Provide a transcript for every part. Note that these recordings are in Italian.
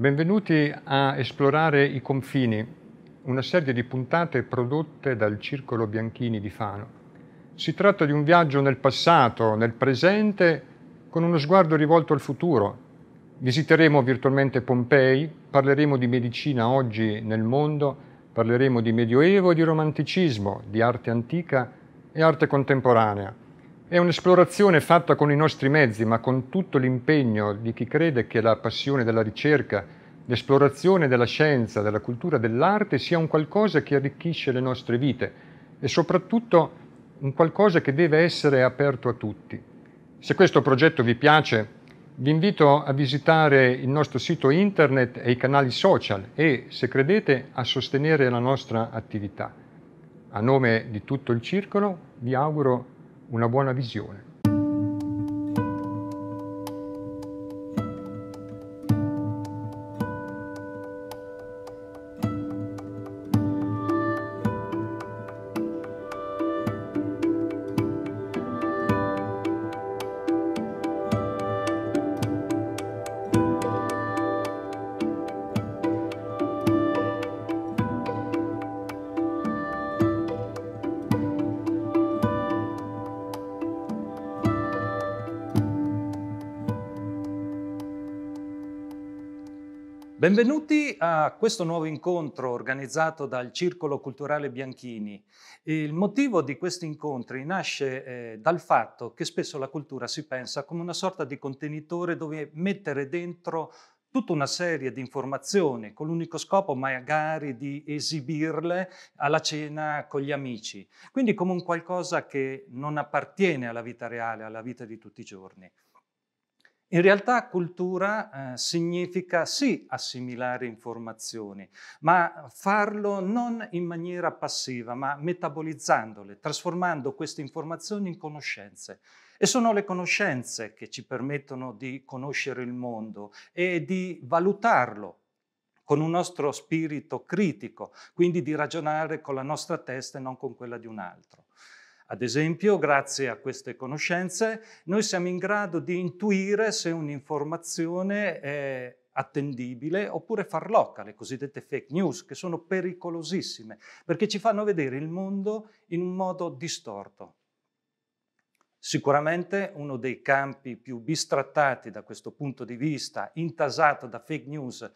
Benvenuti a Esplorare i confini, una serie di puntate prodotte dal Circolo Bianchini di Fano. Si tratta di un viaggio nel passato, nel presente, con uno sguardo rivolto al futuro. Visiteremo virtualmente Pompei, parleremo di medicina oggi nel mondo, parleremo di medioevo e di romanticismo, di arte antica e arte contemporanea. È un'esplorazione fatta con i nostri mezzi, ma con tutto l'impegno di chi crede che la passione della ricerca l'esplorazione della scienza, della cultura, dell'arte sia un qualcosa che arricchisce le nostre vite e soprattutto un qualcosa che deve essere aperto a tutti. Se questo progetto vi piace, vi invito a visitare il nostro sito internet e i canali social e, se credete, a sostenere la nostra attività. A nome di tutto il Circolo vi auguro una buona visione. Benvenuti a questo nuovo incontro organizzato dal Circolo Culturale Bianchini. Il motivo di questi incontri nasce eh, dal fatto che spesso la cultura si pensa come una sorta di contenitore dove mettere dentro tutta una serie di informazioni con l'unico scopo magari di esibirle alla cena con gli amici, quindi come un qualcosa che non appartiene alla vita reale, alla vita di tutti i giorni. In realtà cultura eh, significa sì assimilare informazioni, ma farlo non in maniera passiva, ma metabolizzandole, trasformando queste informazioni in conoscenze. E sono le conoscenze che ci permettono di conoscere il mondo e di valutarlo con un nostro spirito critico, quindi di ragionare con la nostra testa e non con quella di un altro. Ad esempio, grazie a queste conoscenze, noi siamo in grado di intuire se un'informazione è attendibile oppure farlocca, le cosiddette fake news, che sono pericolosissime, perché ci fanno vedere il mondo in un modo distorto. Sicuramente uno dei campi più bistrattati da questo punto di vista, intasato da fake news, eh,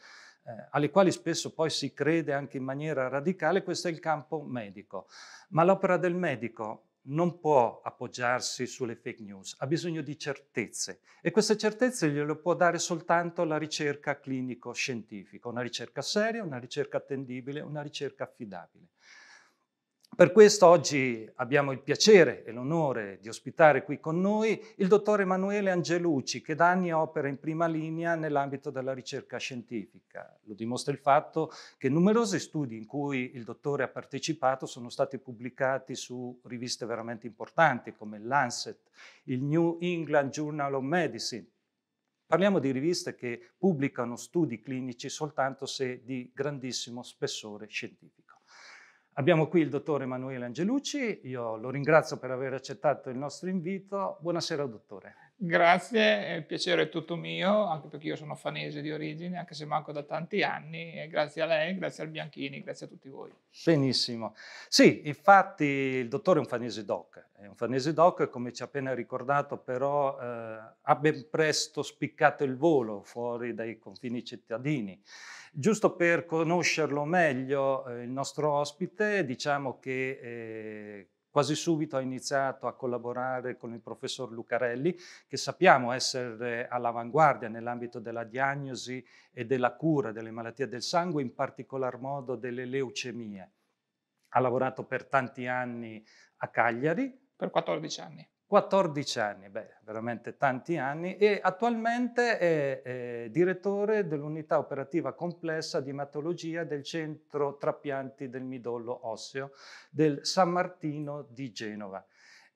alle quali spesso poi si crede anche in maniera radicale, questo è il campo medico. Ma l'opera del medico non può appoggiarsi sulle fake news, ha bisogno di certezze e queste certezze gliele può dare soltanto la ricerca clinico-scientifica, una ricerca seria, una ricerca attendibile, una ricerca affidabile. Per questo oggi abbiamo il piacere e l'onore di ospitare qui con noi il dottor Emanuele Angelucci, che da anni opera in prima linea nell'ambito della ricerca scientifica. Lo dimostra il fatto che numerosi studi in cui il dottore ha partecipato sono stati pubblicati su riviste veramente importanti come il Lancet, il New England Journal of Medicine, Parliamo di riviste che pubblicano studi clinici soltanto se di grandissimo spessore scientifico. Abbiamo qui il dottor Emanuele Angelucci, io lo ringrazio per aver accettato il nostro invito. Buonasera dottore. Grazie, eh, il piacere è tutto mio, anche perché io sono fanese di origine, anche se manco da tanti anni, e grazie a lei, grazie al Bianchini, grazie a tutti voi. Benissimo. Sì, infatti il dottore è un fanese doc, è un fanese doc, come ci ha appena ricordato, però eh, ha ben presto spiccato il volo fuori dai confini cittadini. Giusto per conoscerlo meglio, eh, il nostro ospite, diciamo che... Eh, Quasi subito ha iniziato a collaborare con il professor Lucarelli, che sappiamo essere all'avanguardia nell'ambito della diagnosi e della cura delle malattie del sangue, in particolar modo delle leucemie. Ha lavorato per tanti anni a Cagliari. Per 14 anni. 14 anni, beh, veramente tanti anni, e attualmente è, è direttore dell'unità operativa complessa di ematologia del centro trapianti del midollo osseo del San Martino di Genova.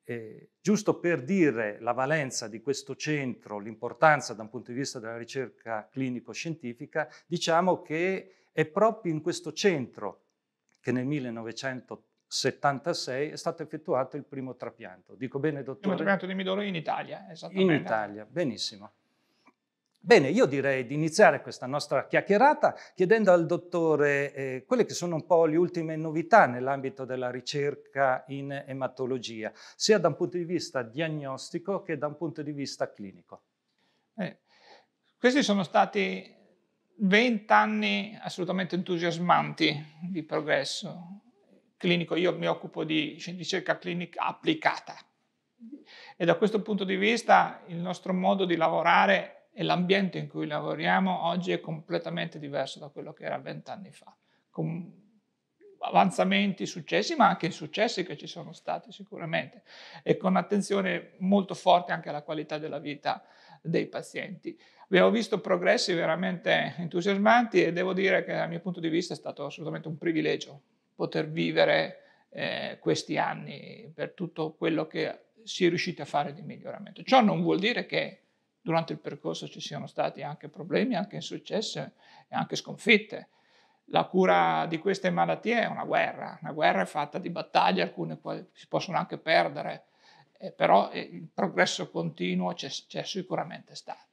Eh, giusto per dire la valenza di questo centro, l'importanza da un punto di vista della ricerca clinico-scientifica, diciamo che è proprio in questo centro che nel 1980 76 è stato effettuato il primo trapianto. Dico bene, dottore? Il primo trapianto di midollo in Italia, esattamente. In Italia, benissimo. Bene, io direi di iniziare questa nostra chiacchierata chiedendo al dottore eh, quelle che sono un po' le ultime novità nell'ambito della ricerca in ematologia, sia da un punto di vista diagnostico che da un punto di vista clinico. Eh, questi sono stati 20 anni assolutamente entusiasmanti di progresso clinico, io mi occupo di ricerca clinica applicata e da questo punto di vista il nostro modo di lavorare e l'ambiente in cui lavoriamo oggi è completamente diverso da quello che era vent'anni fa, con avanzamenti, successi, ma anche insuccessi che ci sono stati sicuramente e con attenzione molto forte anche alla qualità della vita dei pazienti. Abbiamo visto progressi veramente entusiasmanti e devo dire che dal mio punto di vista è stato assolutamente un privilegio poter vivere eh, questi anni per tutto quello che si è riusciti a fare di miglioramento. Ciò non vuol dire che durante il percorso ci siano stati anche problemi, anche insuccessi e anche sconfitte. La cura di queste malattie è una guerra, una guerra è fatta di battaglie, alcune si possono anche perdere, eh, però eh, il progresso continuo c'è, c'è sicuramente stato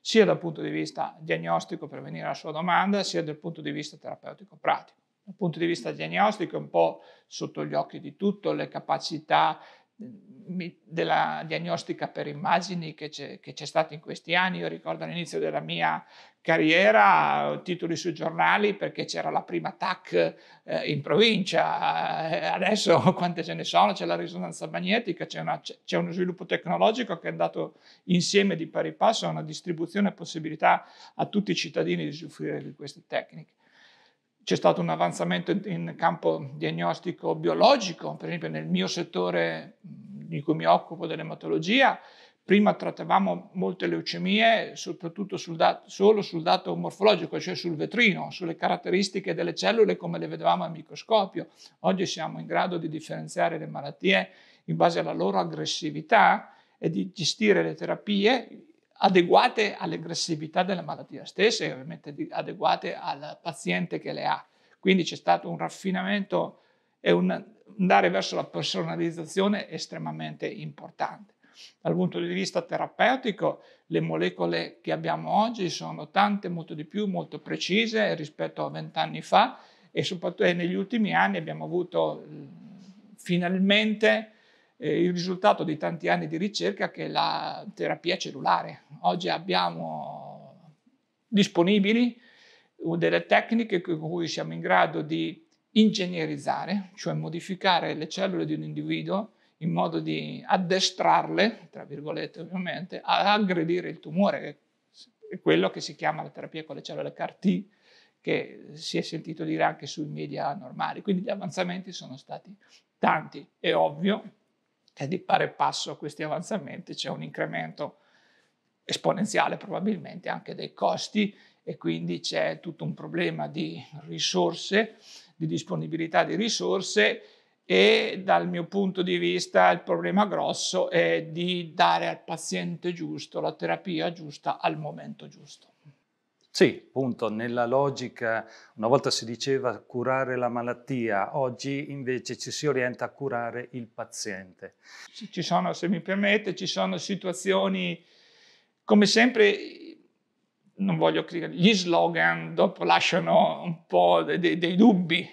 sia dal punto di vista diagnostico per venire alla sua domanda, sia dal punto di vista terapeutico pratico dal punto di vista diagnostico è un po' sotto gli occhi di tutto, le capacità mm, della diagnostica per immagini che c'è, che c'è stata in questi anni. Io ricordo all'inizio della mia carriera titoli sui giornali perché c'era la prima TAC eh, in provincia, eh, adesso quante ce ne sono, c'è la risonanza magnetica, c'è, una, c'è, uno sviluppo tecnologico che è andato insieme di pari passo a una distribuzione e possibilità a tutti i cittadini di usufruire di queste tecniche c'è stato un avanzamento in campo diagnostico biologico, per esempio nel mio settore di cui mi occupo dell'ematologia, prima trattavamo molte leucemie soprattutto sul dat- solo sul dato morfologico, cioè sul vetrino, sulle caratteristiche delle cellule come le vedevamo al microscopio. Oggi siamo in grado di differenziare le malattie in base alla loro aggressività e di gestire le terapie adeguate all'aggressività della malattia stessa e ovviamente adeguate al paziente che le ha. Quindi c'è stato un raffinamento e un andare verso la personalizzazione estremamente importante. Dal punto di vista terapeutico, le molecole che abbiamo oggi sono tante, molto di più, molto precise rispetto a vent'anni fa e soprattutto negli ultimi anni abbiamo avuto finalmente eh, il risultato di tanti anni di ricerca che è la terapia cellulare. Oggi abbiamo disponibili uh, delle tecniche con cui siamo in grado di ingegnerizzare, cioè modificare le cellule di un individuo in modo di addestrarle, tra virgolette ovviamente, a aggredire il tumore, è quello che si chiama la terapia con le cellule CAR-T, che si è sentito dire anche sui media normali. Quindi gli avanzamenti sono stati tanti. È ovvio e di pari passo a questi avanzamenti c'è un incremento esponenziale probabilmente anche dei costi e quindi c'è tutto un problema di risorse, di disponibilità di risorse e dal mio punto di vista il problema grosso è di dare al paziente giusto la terapia giusta al momento giusto. Sì, appunto, nella logica, una volta si diceva curare la malattia, oggi invece ci si orienta a curare il paziente. Ci sono, se mi permette, ci sono situazioni, come sempre, non voglio criticare, gli slogan dopo lasciano un po' dei, dei dubbi.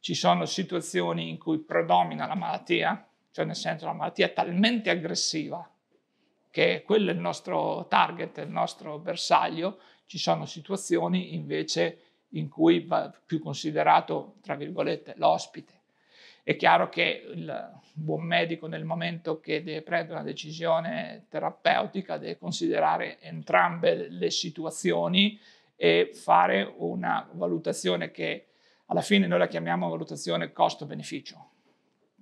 Ci sono situazioni in cui predomina la malattia, cioè nel senso la malattia è talmente aggressiva che quello è il nostro target, il nostro bersaglio, ci sono situazioni invece in cui va più considerato, tra virgolette, l'ospite. È chiaro che il buon medico nel momento che deve prendere una decisione terapeutica deve considerare entrambe le situazioni e fare una valutazione che alla fine noi la chiamiamo valutazione costo-beneficio.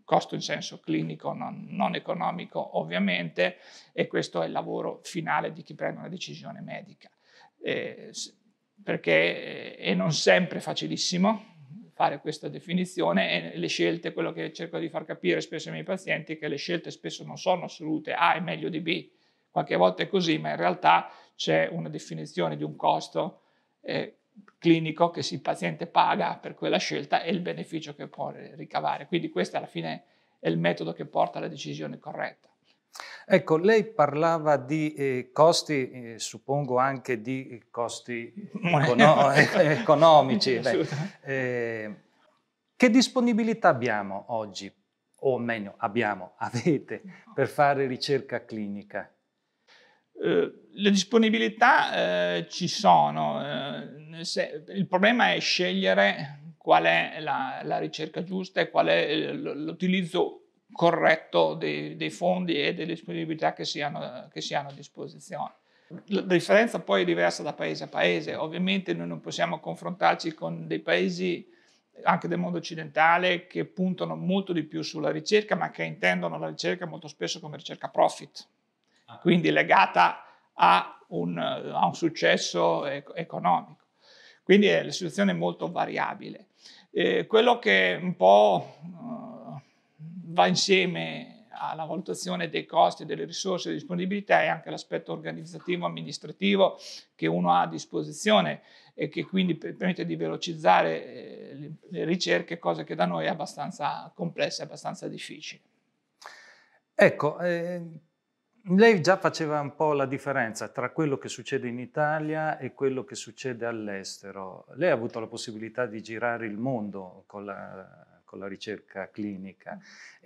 Costo in senso clinico, non, non economico ovviamente, e questo è il lavoro finale di chi prende una decisione medica eh, perché è non sempre facilissimo fare questa definizione e le scelte, quello che cerco di far capire spesso ai miei pazienti è che le scelte spesso non sono assolute, A è meglio di B, qualche volta è così, ma in realtà c'è una definizione di un costo eh, clinico che il paziente paga per quella scelta e il beneficio che può ricavare. Quindi questo alla fine è il metodo che porta alla decisione corretta. Ecco, lei parlava di eh, costi, eh, suppongo anche di costi econo- eh, eh, economici. Beh, eh, che disponibilità abbiamo oggi, o meglio, abbiamo, avete, per fare ricerca clinica? Uh, le disponibilità uh, ci sono, uh, se, il problema è scegliere qual è la, la ricerca giusta e qual è l'utilizzo corretto dei, dei fondi e delle disponibilità che si, hanno, che si hanno a disposizione. La differenza poi è diversa da paese a paese, ovviamente noi non possiamo confrontarci con dei paesi anche del mondo occidentale che puntano molto di più sulla ricerca, ma che intendono la ricerca molto spesso come ricerca profit, ah. quindi legata a un, a un successo economico. Quindi la situazione è molto variabile. Eh, quello che un po' va insieme alla valutazione dei costi, delle risorse, delle disponibilità e anche l'aspetto organizzativo amministrativo che uno ha a disposizione e che quindi permette di velocizzare eh, le ricerche, cosa che da noi è abbastanza complessa e abbastanza difficile. Ecco, eh, lei già faceva un po' la differenza tra quello che succede in Italia e quello che succede all'estero. Lei ha avuto la possibilità di girare il mondo con la con la ricerca clinica.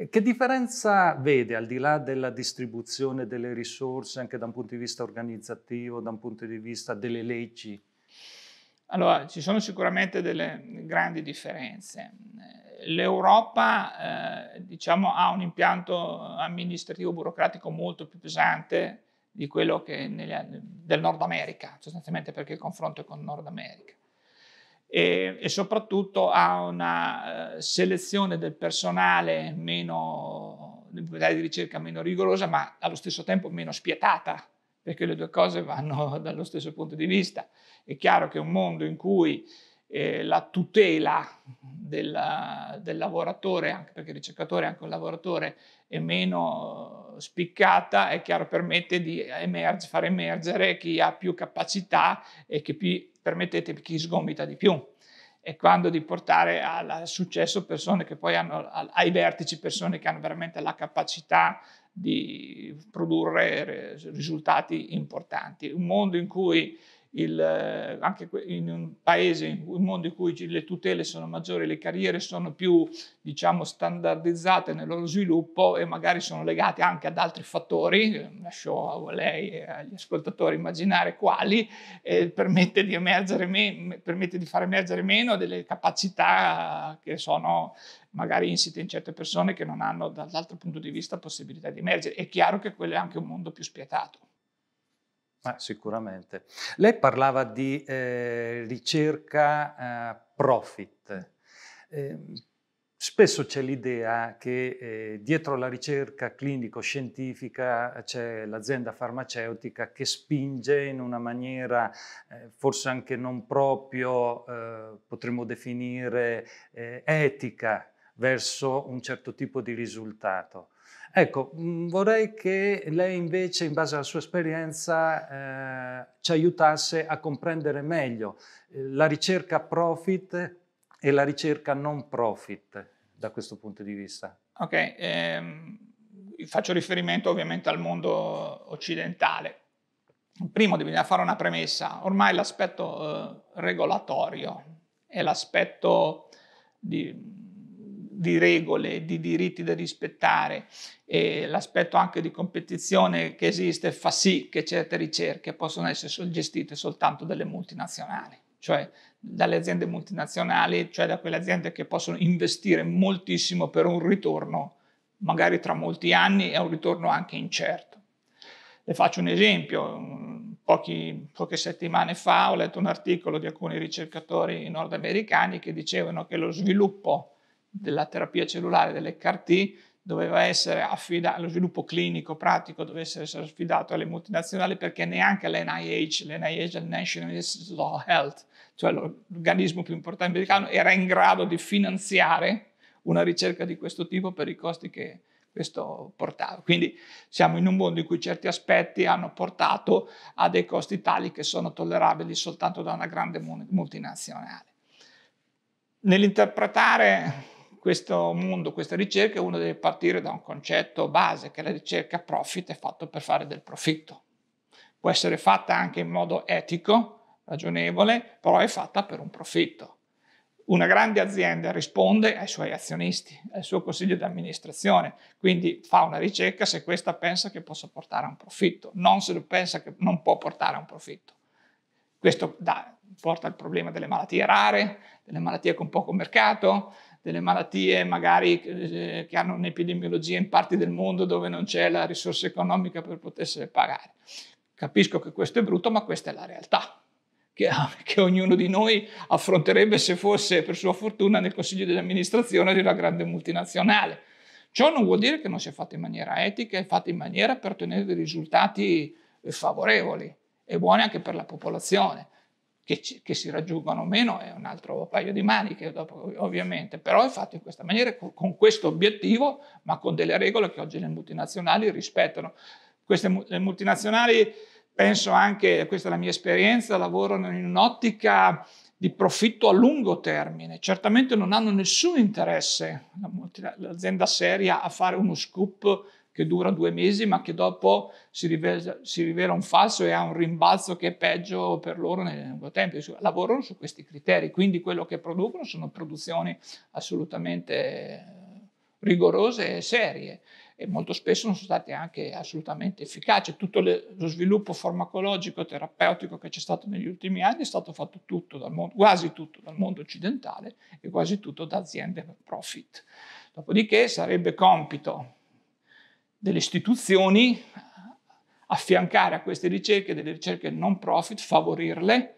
Che differenza vede al di là della distribuzione delle risorse anche da un punto di vista organizzativo, da un punto di vista delle leggi? Allora, ci sono sicuramente delle grandi differenze. L'Europa eh, diciamo, ha un impianto amministrativo burocratico molto più pesante di quello che negli, del Nord America, sostanzialmente perché il confronto è con il Nord America e, e soprattutto a una eh, selezione del personale meno, di ricerca meno rigorosa, ma allo stesso tempo meno spietata, perché le due cose vanno dallo stesso punto di vista. È chiaro che un mondo in cui eh, la tutela della, del lavoratore, anche perché il ricercatore è anche un lavoratore, è meno spiccata, è chiaro permette di emerge, far emergere chi ha più capacità e chi più, permettete chi sgomita di più e quando di portare al successo persone che poi hanno ai vertici persone che hanno veramente la capacità di produrre risultati importanti. Un mondo in cui il, eh, anche in un paese, in un mondo in cui le tutele sono maggiori, le carriere sono più diciamo, standardizzate nel loro sviluppo e magari sono legate anche ad altri fattori, eh, lascio a lei e eh, agli ascoltatori immaginare quali, eh, permette, di me, permette di far emergere meno delle capacità che sono magari insite in certe persone che non hanno dall'altro punto di vista possibilità di emergere. È chiaro che quello è anche un mondo più spietato. Ah, sicuramente. Lei parlava di eh, ricerca eh, profit. Eh, spesso c'è l'idea che eh, dietro la ricerca clinico-scientifica c'è l'azienda farmaceutica che spinge in una maniera eh, forse anche non proprio, eh, potremmo definire, etica verso un certo tipo di risultato. Ecco, mm, vorrei che lei invece, in base alla sua esperienza, eh, ci aiutasse a comprendere meglio eh, la ricerca profit e la ricerca non profit da questo punto di vista. Ok, ehm, faccio riferimento ovviamente al mondo occidentale. Primo bisogna fare una premessa, ormai l'aspetto eh, regolatorio è l'aspetto di, di regole, di diritti da rispettare e l'aspetto anche di competizione che esiste fa sì che certe ricerche possano essere gestite soltanto dalle multinazionali, cioè dalle aziende multinazionali, cioè da quelle aziende che possono investire moltissimo per un ritorno magari tra molti anni e un ritorno anche incerto. Le faccio un esempio, Pochi, poche settimane fa ho letto un articolo di alcuni ricercatori nordamericani che dicevano che lo sviluppo della terapia cellulare, delle CAR-T, doveva essere affidato, lo sviluppo clinico pratico dovesse essere affidato alle multinazionali perché neanche l'NIH, l'NIH è il National Institute of Health, cioè l'organismo più importante americano, era in grado di finanziare una ricerca di questo tipo per i costi che questo portava. Quindi siamo in un mondo in cui certi aspetti hanno portato a dei costi tali che sono tollerabili soltanto da una grande multinazionale. Nell'interpretare questo mondo, questa ricerca, uno deve partire da un concetto base, che la ricerca profit è fatta per fare del profitto. Può essere fatta anche in modo etico, ragionevole, però è fatta per un profitto. Una grande azienda risponde ai suoi azionisti, al suo consiglio di amministrazione, quindi fa una ricerca se questa pensa che possa portare a un profitto, non se pensa che non può portare a un profitto. Questo da, porta al problema delle malattie rare, delle malattie con poco mercato, delle malattie magari eh, che hanno un'epidemiologia in parti del mondo dove non c'è la risorsa economica per potersele pagare. Capisco che questo è brutto, ma questa è la realtà che, che ognuno di noi affronterebbe se fosse per sua fortuna nel consiglio di amministrazione di una grande multinazionale. Ciò non vuol dire che non sia fatto in maniera etica, è fatto in maniera per ottenere dei risultati eh, favorevoli e buoni anche per la popolazione che, ci, che, si raggiungano o meno è un altro paio di maniche, dopo, ovviamente, però è fatto in questa maniera, con, con questo obiettivo, ma con delle regole che oggi le multinazionali rispettano. Queste le multinazionali, penso anche, questa è la mia esperienza, lavorano in un'ottica di profitto a lungo termine. Certamente non hanno nessun interesse l'azienda seria a fare uno scoop che dura due mesi ma che dopo si rivela, si rivela un falso e ha un rimbalzo che è peggio per loro nel lungo tempo. Lavorano su questi criteri, quindi quello che producono sono produzioni assolutamente rigorose e serie e molto spesso sono state anche assolutamente efficaci. Tutto le, lo sviluppo farmacologico terapeutico che c'è stato negli ultimi anni è stato fatto tutto mondo, quasi tutto dal mondo occidentale e quasi tutto da aziende profit. Dopodiché sarebbe compito delle istituzioni, affiancare a queste ricerche delle ricerche non profit, favorirle,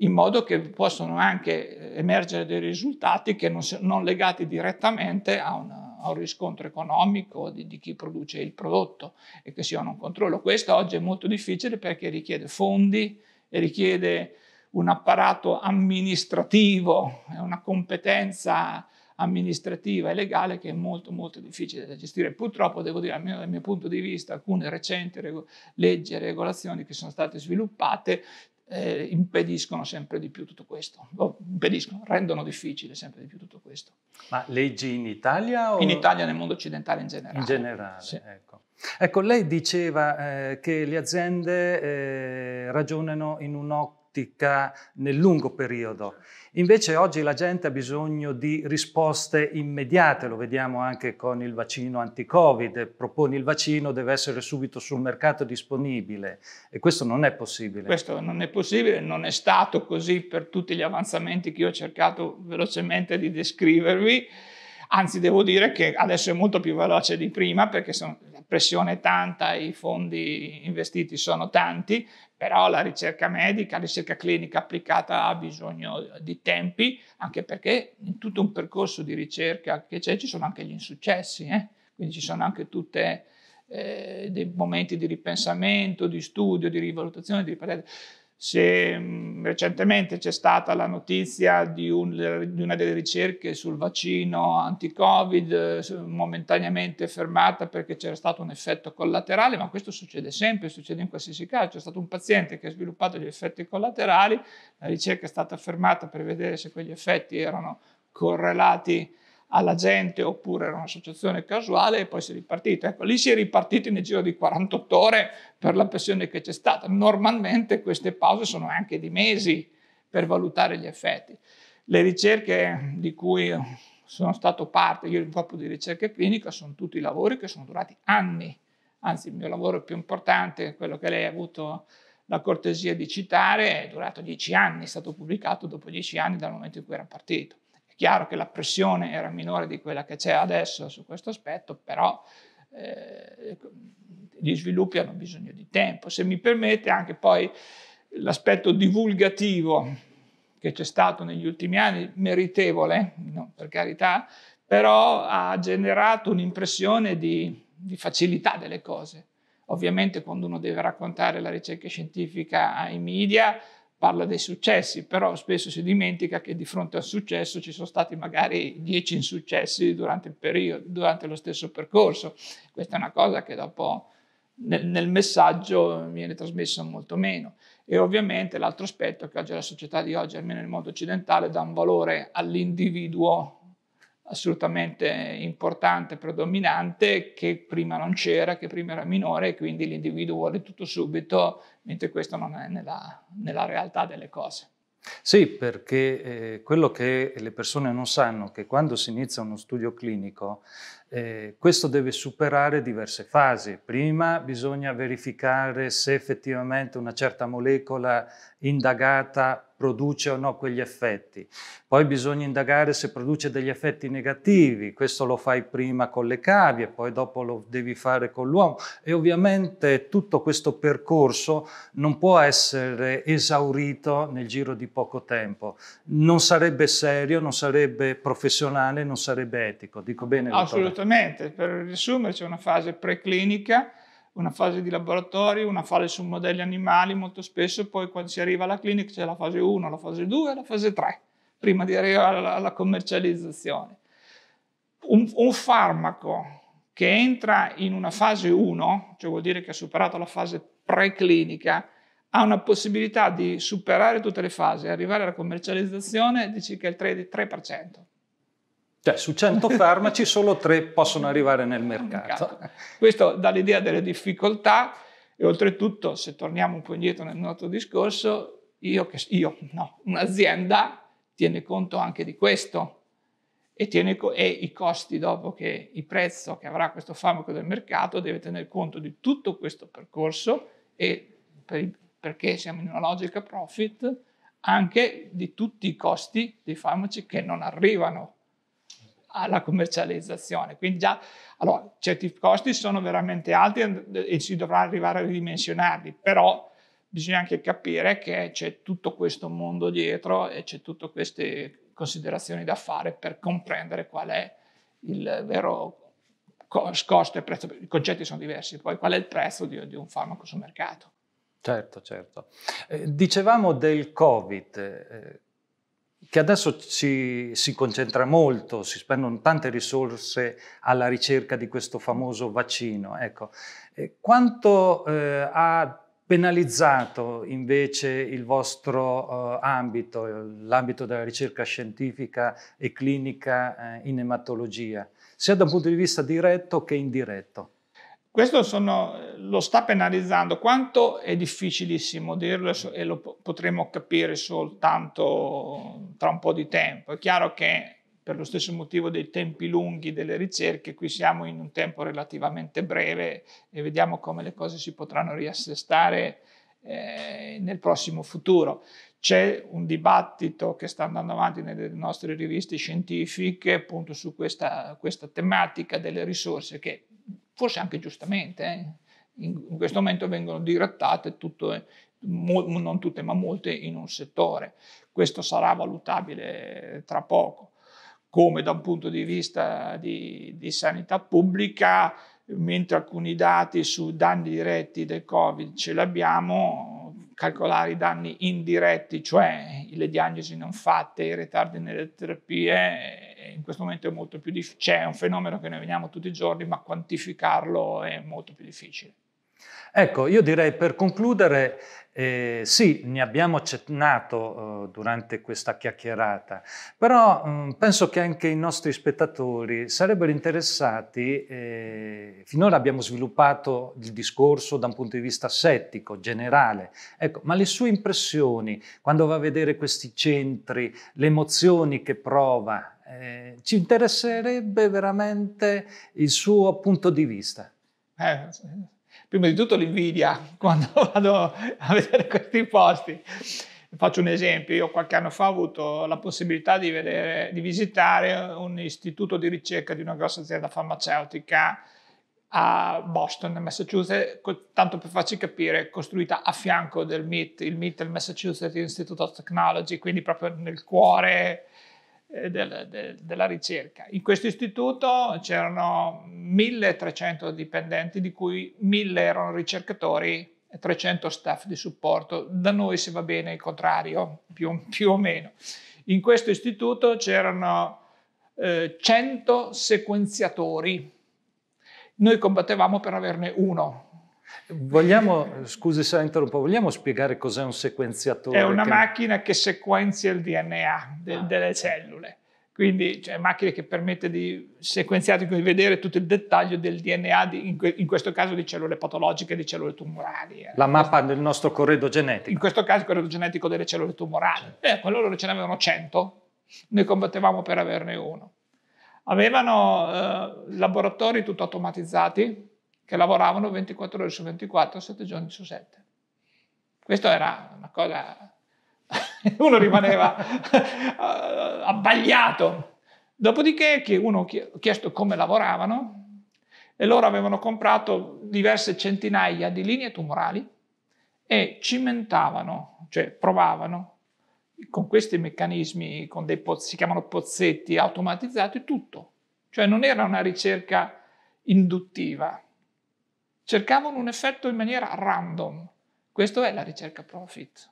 in modo che possono anche eh, emergere dei risultati che non, non legati direttamente a, una, a, un riscontro economico di, di, chi produce il prodotto e che siano un controllo. Questo oggi è molto difficile perché richiede fondi e richiede un apparato amministrativo, una competenza amministrativa e legale che è molto molto difficile da gestire. Purtroppo, devo dire, almeno dal mio punto di vista, alcune recenti reg- leggi e regolazioni che sono state sviluppate eh, impediscono sempre di più tutto questo, o impediscono, rendono difficile sempre di più tutto questo. Ma leggi in Italia? O... In Italia e nel mondo occidentale in generale. In generale, sì. ecco. ecco. lei diceva eh, che le aziende eh, ragionano in un occhio ottica nel lungo periodo. Invece oggi la gente ha bisogno di risposte immediate, lo vediamo anche con il vaccino anti-Covid, proponi il vaccino, deve essere subito sul mercato disponibile e questo non è possibile. Questo non è possibile, non è stato così per tutti gli avanzamenti che io ho cercato velocemente di descrivervi. Anzi, devo dire che adesso è molto più veloce di prima perché sono, la pressione è tanta, i fondi investiti sono tanti però la ricerca medica, la ricerca clinica applicata ha bisogno di tempi, anche perché in tutto un percorso di ricerca che c'è ci sono anche gli insuccessi, eh? quindi ci sono anche tutti eh, dei momenti di ripensamento, di studio, di rivalutazione, di ripartenza. Se mh, mm, recentemente c'è stata la notizia di, un, di, una delle ricerche sul vaccino anti-Covid, eh, momentaneamente fermata perché c'era stato un effetto collaterale, ma questo succede sempre, succede in qualsiasi caso. C'è stato un paziente che ha sviluppato gli effetti collaterali, la ricerca è stata fermata per vedere se quegli effetti erano correlati alla gente oppure era un'associazione casuale e poi si è ripartito. Ecco, lì si è ripartiti nel giro di 48 ore per la pressione che c'è stata. Normalmente queste pause sono anche di mesi per valutare gli effetti. Le ricerche di cui sono stato parte, io corpo di ricerca clinica, sono tutti lavori che sono durati anni. Anzi, il mio lavoro più importante, quello che lei ha avuto la cortesia di citare, è durato dieci anni, è stato pubblicato dopo dieci anni dal momento in cui era partito. Chiaro che la pressione era minore di quella che c'è adesso su questo aspetto, però eh, gli sviluppi hanno bisogno di tempo. Se mi permette anche poi l'aspetto divulgativo che c'è stato negli ultimi anni, meritevole, no, per carità, però ha generato un'impressione di, di, facilità delle cose. Ovviamente quando uno deve raccontare la ricerca scientifica ai media parla dei successi, però spesso si dimentica che di fronte al successo ci sono stati magari dieci insuccessi durante il periodo, durante lo stesso percorso. Questa è una cosa che dopo nel, nel messaggio viene trasmessa molto meno. E ovviamente l'altro aspetto è che oggi la società di oggi, almeno nel mondo occidentale, dà un valore all'individuo assolutamente importante, predominante, che prima non c'era, che prima era minore, e quindi l'individuo vuole tutto subito, mentre questo non è nella, nella realtà delle cose. Sì, perché eh, quello che le persone non sanno è che quando si inizia uno studio clinico, eh, questo deve superare diverse fasi. Prima bisogna verificare se effettivamente una certa molecola indagata produce o no quegli effetti. Poi bisogna indagare se produce degli effetti negativi, questo lo fai prima con le cavie, poi dopo lo devi fare con l'uomo e ovviamente tutto questo percorso non può essere esaurito nel giro di poco tempo. Non sarebbe serio, non sarebbe professionale, non sarebbe etico, dico bene? Assolutamente, per riassumere c'è una fase preclinica una fase di laboratorio, una fase su modelli animali, molto spesso poi quando si arriva alla clinica c'è la fase 1, la fase 2 e la fase 3, prima di arrivare alla, commercializzazione. Un, un farmaco che entra in una fase 1, cioè vuol dire che ha superato la fase preclinica, ha una possibilità di superare tutte le fasi e arrivare alla commercializzazione di circa il 3%. Cioè su 100 farmaci solo 3 possono arrivare nel mercato. Questo dà l'idea delle difficoltà e oltretutto, se torniamo un po' indietro nel nostro discorso, io, che, io no, un'azienda tiene conto anche di questo e, tiene, e i costi dopo che il prezzo che avrà questo farmaco del mercato deve tener conto di tutto questo percorso e per, perché siamo in una logica profit anche di tutti i costi dei farmaci che non arrivano alla commercializzazione. Quindi già allora, certi costi sono veramente alti e si dovrà arrivare a ridimensionarli, però bisogna anche capire che c'è tutto questo mondo dietro e c'è tutte queste considerazioni da fare per comprendere qual è il vero costo e prezzo, i concetti sono diversi, poi qual è il prezzo di, di un farmaco sul mercato. Certo, certo. Eh, dicevamo del Covid, eh, che adesso ci, si concentra molto, si spendono tante risorse alla ricerca di questo famoso vaccino. Ecco, eh, quanto eh, ha penalizzato invece il vostro eh, ambito, l'ambito della ricerca scientifica e clinica eh, in ematologia, sia da un punto di vista diretto che indiretto? Questo sono, lo sta penalizzando. Quanto è difficilissimo dirlo e lo potremo capire soltanto tra un po' di tempo. È chiaro che per lo stesso motivo dei tempi lunghi delle ricerche, qui siamo in un tempo relativamente breve e vediamo come le cose si potranno riassestare eh, nel prossimo futuro. C'è un dibattito che sta andando avanti nelle nostre riviste scientifiche appunto su questa, questa tematica delle risorse che forse anche giustamente, eh. in, in, questo momento vengono dirattate tutte, eh, mo, non tutte ma molte in un settore. Questo sarà valutabile eh, tra poco. Come da un punto di vista di, di sanità pubblica, mentre alcuni dati su danni diretti del Covid ce li abbiamo, calcolare i danni indiretti, cioè le diagnosi non fatte, i ritardi nelle terapie, in questo momento è molto più difficile, c'è un fenomeno che noi vediamo tutti i giorni, ma quantificarlo è molto più difficile. Ecco, io direi per concludere, eh, sì, ne abbiamo accennato eh, durante questa chiacchierata, però mh, mm, penso che anche i nostri spettatori sarebbero interessati, eh, finora abbiamo sviluppato il discorso da un punto di vista settico, generale, ecco, ma le sue impressioni quando va a vedere questi centri, le emozioni che prova, eh, ci interesserebbe veramente il suo punto di vista. Eh, prima di tutto l'invidia quando vado a vedere questi posti. Faccio un esempio, io qualche anno fa ho avuto la possibilità di, vedere, di visitare un istituto di ricerca di una grossa azienda farmaceutica a Boston, Massachusetts, tanto per farci capire, costruita a fianco del MIT, il MIT è il Massachusetts Institute of Technology, quindi proprio nel cuore eh, del, del, della ricerca. In questo istituto c'erano 1300 dipendenti, di cui 1000 erano ricercatori e 300 staff di supporto. Da noi, se va bene, il contrario, più, più o meno. In questo istituto c'erano eh, 100 sequenziatori. Noi combattevamo per averne uno, Vogliamo, scusi se interrompo, vogliamo spiegare cos'è un sequenziatore? È una che... macchina che sequenzia il DNA de, ah. delle cellule, quindi cioè, macchina che permette di sequenziare, quindi vedere tutto il dettaglio del DNA, di, in, in, questo caso di cellule patologiche, di cellule tumorali. La mappa del nostro corredo genetico. In questo caso il corredo genetico delle cellule tumorali. Eh, loro ce ne avevano 100, noi combattevamo per averne uno. Avevano eh, laboratori tutto automatizzati, che lavoravano 24 ore su 24, 7 giorni su 7. Questo era una cosa, uno rimaneva eh, abbagliato. Dopodiché uno ha chiesto come lavoravano e loro avevano comprato diverse centinaia di linee tumorali e cimentavano, cioè provavano con questi meccanismi, con dei pozzi, si chiamano pozzetti automatizzati, tutto. Cioè non era una ricerca induttiva, cercavano un effetto in maniera random. Questa è la ricerca profit.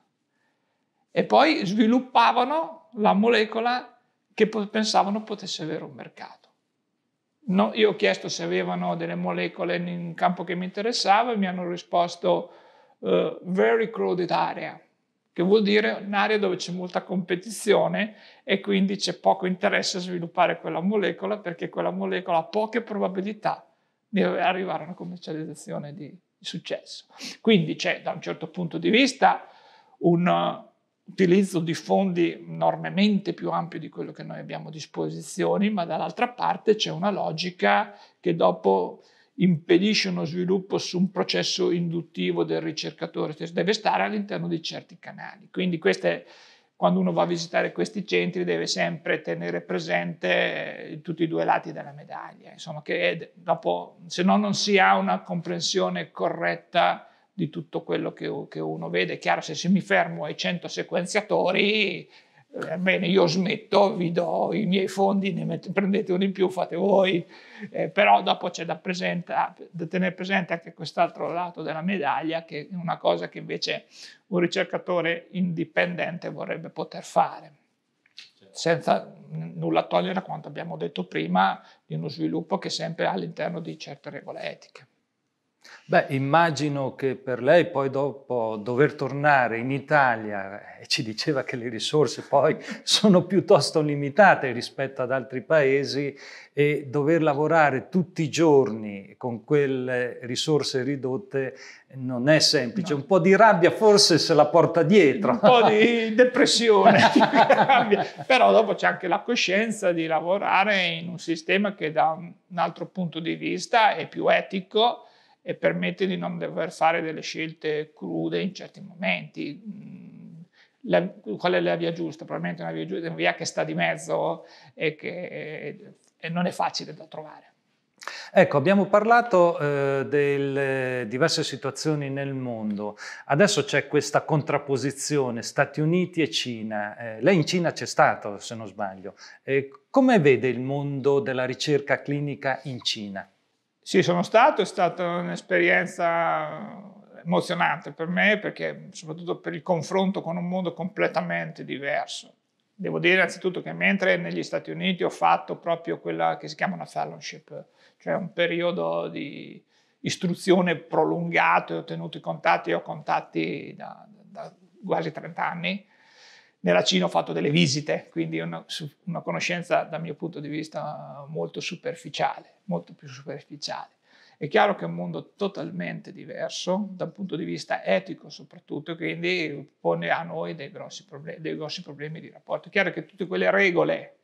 E poi sviluppavano la molecola che pensavano potesse avere un mercato. No, io ho chiesto se avevano delle molecole in un campo che mi interessava e mi hanno risposto uh, very crowded area, che vuol dire un'area dove c'è molta competizione e quindi c'è poco interesse a sviluppare quella molecola perché quella molecola ha poche probabilità di arrivare a una commercializzazione di, di successo. Quindi c'è da un certo punto di vista un uh, utilizzo di fondi enormemente più ampio di quello che noi abbiamo a disposizione, ma dall'altra parte c'è una logica che dopo impedisce uno sviluppo su un processo induttivo del ricercatore, cioè deve stare all'interno di certi canali. Quindi questa è quando uno va a visitare questi centri deve sempre tenere presente eh, tutti i due lati della medaglia, insomma, che dopo, se no non si ha una comprensione corretta di tutto quello che, che uno vede. È chiaro, se mi fermo ai 100 sequenziatori eh, bene, io smetto, vi do i miei fondi, ne met- prendete uno in più, fate voi, eh, però dopo c'è da, da tenere presente anche quest'altro lato della medaglia, che è una cosa che invece un ricercatore indipendente vorrebbe poter fare senza nulla togliere a quanto abbiamo detto prima di uno sviluppo che è sempre all'interno di certe regole etiche. Beh, immagino che per lei poi dopo dover tornare in Italia, e eh, ci diceva che le risorse poi sono piuttosto limitate rispetto ad altri paesi, e dover lavorare tutti i giorni con quelle risorse ridotte non è semplice. No. Un po' di rabbia forse se la porta dietro. Un po' di depressione, però dopo c'è anche la coscienza di lavorare in un sistema che da un altro punto di vista è più etico e permette di non dover fare delle scelte crude in certi momenti. Mm, la, qual è la via giusta? Probabilmente una via, giusta, una via che sta di mezzo e che e non è facile da trovare. Ecco, abbiamo parlato eh, delle diverse situazioni nel mondo. Adesso c'è questa contrapposizione Stati Uniti e Cina. Eh, lei in Cina c'è stato, se non sbaglio. Eh, come vede il mondo della ricerca clinica in Cina? Sì, sono stato, è stata un'esperienza emozionante per me perché soprattutto per il confronto con un mondo completamente diverso. Devo dire innanzitutto che mentre negli Stati Uniti ho fatto proprio quella che si chiama una fellowship, cioè un periodo di istruzione prolungato e ho tenuto i contatti, ho contatti da, da quasi 30 anni, nella Cina ho fatto delle visite, quindi una, una conoscenza dal mio punto di vista molto superficiale, molto più superficiale. È chiaro che è un mondo totalmente diverso dal punto di vista etico soprattutto, quindi pone a noi dei grossi, problemi, dei grossi problemi di rapporto. È chiaro che tutte quelle regole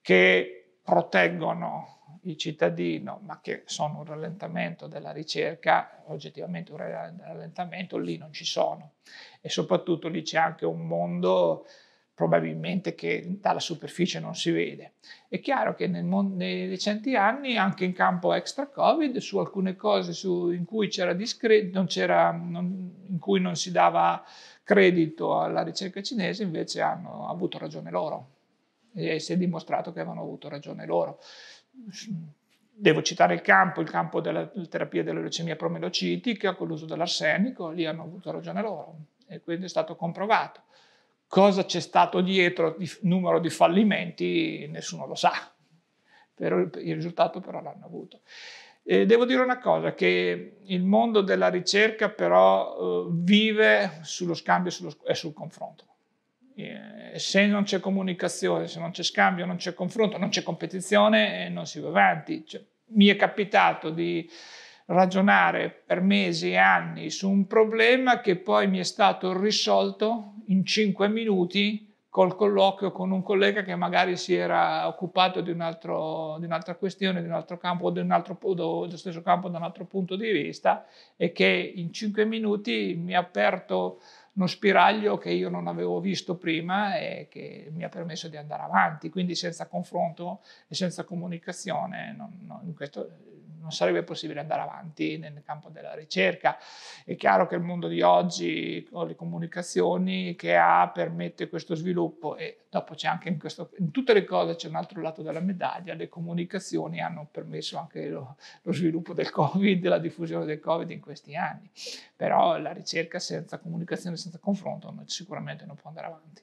che proteggono il cittadino, ma che sono un rallentamento della ricerca, oggettivamente un rallentamento, lì non ci sono. E soprattutto lì c'è anche un mondo probabilmente che dalla superficie non si vede. È chiaro che nel, nei recenti anni, anche in campo extra Covid, su alcune cose su, in, cui discre- non non, in cui non si dava credito alla ricerca cinese, invece hanno avuto ragione loro e si è dimostrato che avevano avuto ragione loro. Devo citare il campo, il campo della terapia della leucemia promelocitica con l'uso dell'arsenico, lì hanno avuto ragione loro e quindi è stato comprovato. Cosa c'è stato dietro di numero di fallimenti nessuno lo sa, però il risultato però l'hanno avuto. E devo dire una cosa, che il mondo della ricerca però eh, vive sullo scambio e sul confronto. Eh, se non c'è comunicazione, se non c'è scambio, non c'è confronto, non c'è competizione, eh, non si va avanti. Cioè, mi è capitato di ragionare per mesi e anni su un problema che poi mi è stato risolto in cinque minuti col colloquio con un collega che magari si era occupato di, un altro, di un'altra questione, di un altro campo, di un altro, dello stesso campo da un altro punto di vista e che in cinque minuti mi ha aperto uno spiraglio che io non avevo visto prima e che mi ha permesso di andare avanti, quindi senza confronto e senza comunicazione, non, non, in questo non sarebbe possibile andare avanti nel campo della ricerca. È chiaro che il mondo di oggi, con le comunicazioni che ha, permette questo sviluppo e dopo c'è anche in, questo, in tutte le cose c'è un altro lato della medaglia, le comunicazioni hanno permesso anche lo, lo sviluppo del Covid, la diffusione del Covid in questi anni, però la ricerca senza comunicazione, senza confronto sicuramente non può andare avanti.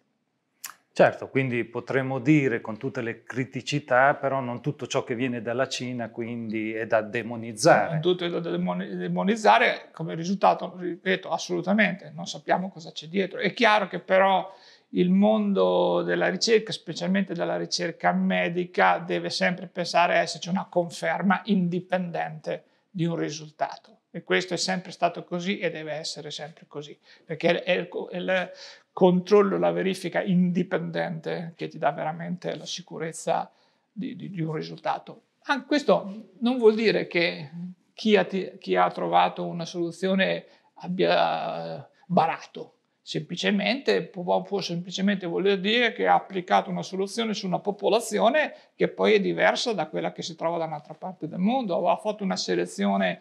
Certo, quindi potremmo dire con tutte le criticità, però non tutto ciò che viene dalla Cina quindi è da demonizzare. Non tutto è da demonizzare come risultato, ripeto, assolutamente, non sappiamo cosa c'è dietro. È chiaro che però il mondo della ricerca, specialmente della ricerca medica, deve sempre pensare a esserci una conferma indipendente di un risultato. E questo è sempre stato così e deve essere sempre così, perché è il, controllo, la verifica indipendente che ti dà veramente la sicurezza di, di, di un risultato. Ah, questo non vuol dire che chi ha, chi ha trovato una soluzione abbia eh, barato, semplicemente può, può, semplicemente voler dire che ha applicato una soluzione su una popolazione che poi è diversa da quella che si trova da un'altra parte del mondo o ha fatto una selezione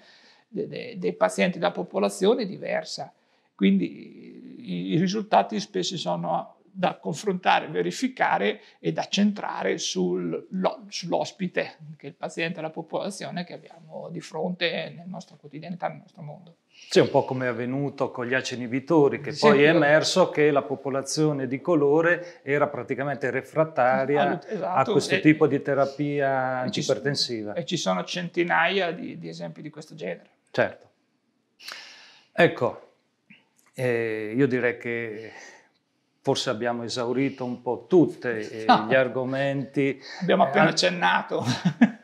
dei, dei pazienti della popolazione è diversa, quindi i risultati spesso sono da confrontare, verificare e da centrare sul, sull'ospite, che è il paziente, la popolazione che abbiamo di fronte nel nostro quotidianità, nel nostro mondo. Sì, un po' come è avvenuto con gli ACE inibitori, che sì, poi è emerso che la popolazione di colore era praticamente refrattaria esatto, a questo e, tipo di terapia ipertensiva. e ci sono centinaia di, di esempi di questo genere. Certo. Ecco, eh, io direi che forse abbiamo esaurito un po' tutti eh, no. gli argomenti. Abbiamo appena eh, accennato.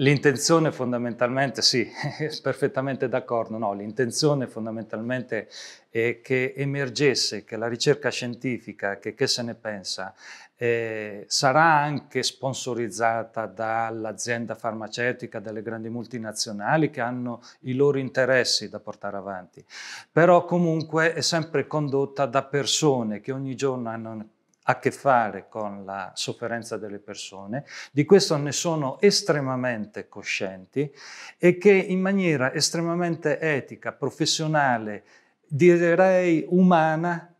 L'intenzione fondamentalmente, sì, perfettamente d'accordo, no, l'intenzione fondamentalmente è che emergesse che la ricerca scientifica, che, che se ne pensa, eh, sarà anche sponsorizzata dall'azienda farmaceutica, dalle grandi multinazionali che hanno i loro interessi da portare avanti, però comunque è sempre condotta da persone che ogni giorno hanno a che fare con la sofferenza delle persone, di questo ne sono estremamente coscienti e che in maniera estremamente etica, professionale, direi umana,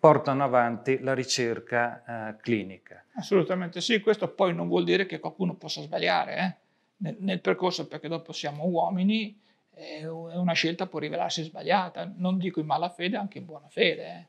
portano avanti la ricerca eh, clinica. Assolutamente sì, questo poi non vuol dire che qualcuno possa sbagliare eh? nel, nel, percorso perché dopo siamo uomini e una scelta può rivelarsi sbagliata, non dico in mala fede, anche in buona fede. Eh?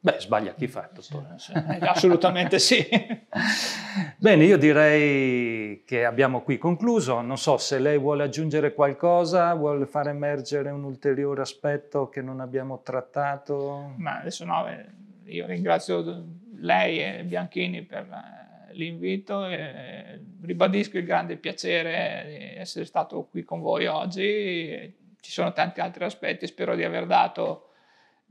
Beh, sbaglia chi fa, dottore. Sì, sì, eh, assolutamente sì. Bene, io direi che abbiamo qui concluso. Non so se lei vuole aggiungere qualcosa, vuole far emergere un ulteriore aspetto che non abbiamo trattato. Ma adesso no, eh, io ringrazio lei e Bianchini per eh, l'invito. ribadisco il grande piacere di essere stato qui con voi oggi. Ci sono tanti altri aspetti, spero di aver dato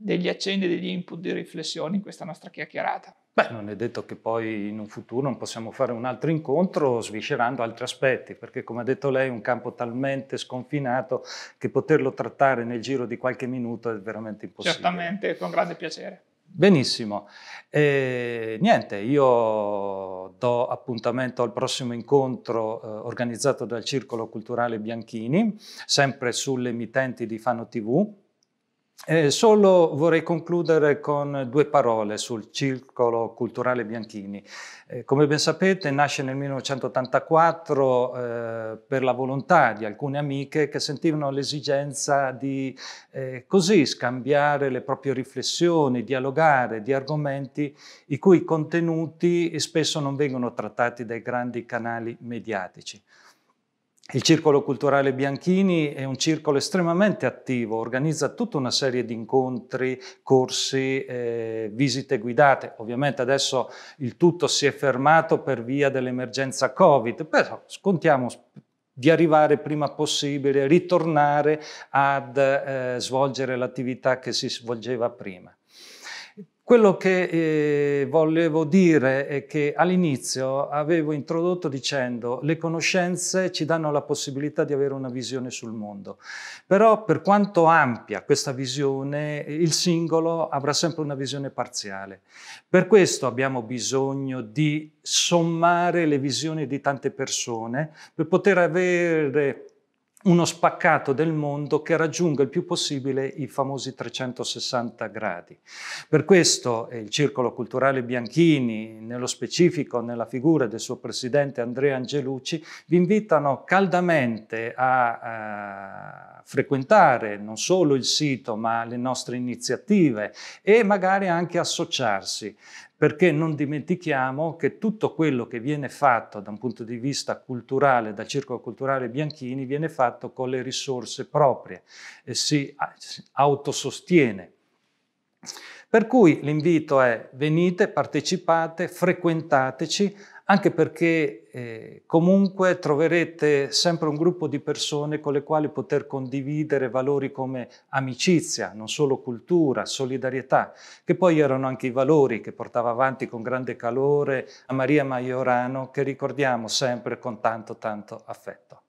degli accendi, degli input di riflessione in questa nostra chiacchierata. Beh, non è detto che poi in un futuro non possiamo fare un altro incontro sviscerando altri aspetti, perché come ha detto lei è un campo talmente sconfinato che poterlo trattare nel giro di qualche minuto è veramente impossibile. Certamente, con grande piacere. Benissimo, e, niente, io do appuntamento al prossimo incontro eh, organizzato dal Circolo Culturale Bianchini, sempre sulle emittenti di Fano TV, eh, solo vorrei concludere con due parole sul Circolo Culturale Bianchini. Eh, come ben sapete nasce nel 1984 eh, per la volontà di alcune amiche che sentivano l'esigenza di eh, così scambiare le proprie riflessioni, dialogare di argomenti i cui contenuti spesso non vengono trattati dai grandi canali mediatici. Il Circolo Culturale Bianchini è un circolo estremamente attivo, organizza tutta una serie di incontri, corsi, eh, visite guidate. Ovviamente adesso il tutto si è fermato per via dell'emergenza Covid, però scontiamo di arrivare prima possibile, ritornare ad eh, svolgere l'attività che si svolgeva prima. Quello che eh, volevo dire è che all'inizio avevo introdotto dicendo le conoscenze ci danno la possibilità di avere una visione sul mondo, però per quanto ampia questa visione il singolo avrà sempre una visione parziale. Per questo abbiamo bisogno di sommare le visioni di tante persone per poter avere uno spaccato del mondo che raggiunga il più possibile i famosi 360 gradi. Per questo eh, il Circolo Culturale Bianchini, nello specifico nella figura del suo presidente Andrea Angelucci, vi invitano caldamente a, a frequentare non solo il sito ma le nostre iniziative e magari anche associarsi perché non dimentichiamo che tutto quello che viene fatto da un punto di vista culturale, dal Circolo Culturale Bianchini, viene fatto con le risorse proprie e si autosostiene. Per cui l'invito è venite, partecipate, frequentateci, anche perché eh, comunque troverete sempre un gruppo di persone con le quali poter condividere valori come amicizia, non solo cultura, solidarietà, che poi erano anche i valori che portava avanti con grande calore a Maria Maiorano, che ricordiamo sempre con tanto tanto affetto.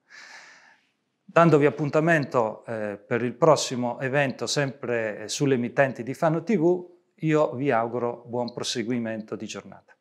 Dandovi appuntamento eh, per il prossimo evento sempre eh, sulle emittenti di Fano TV, io vi auguro buon proseguimento di giornata.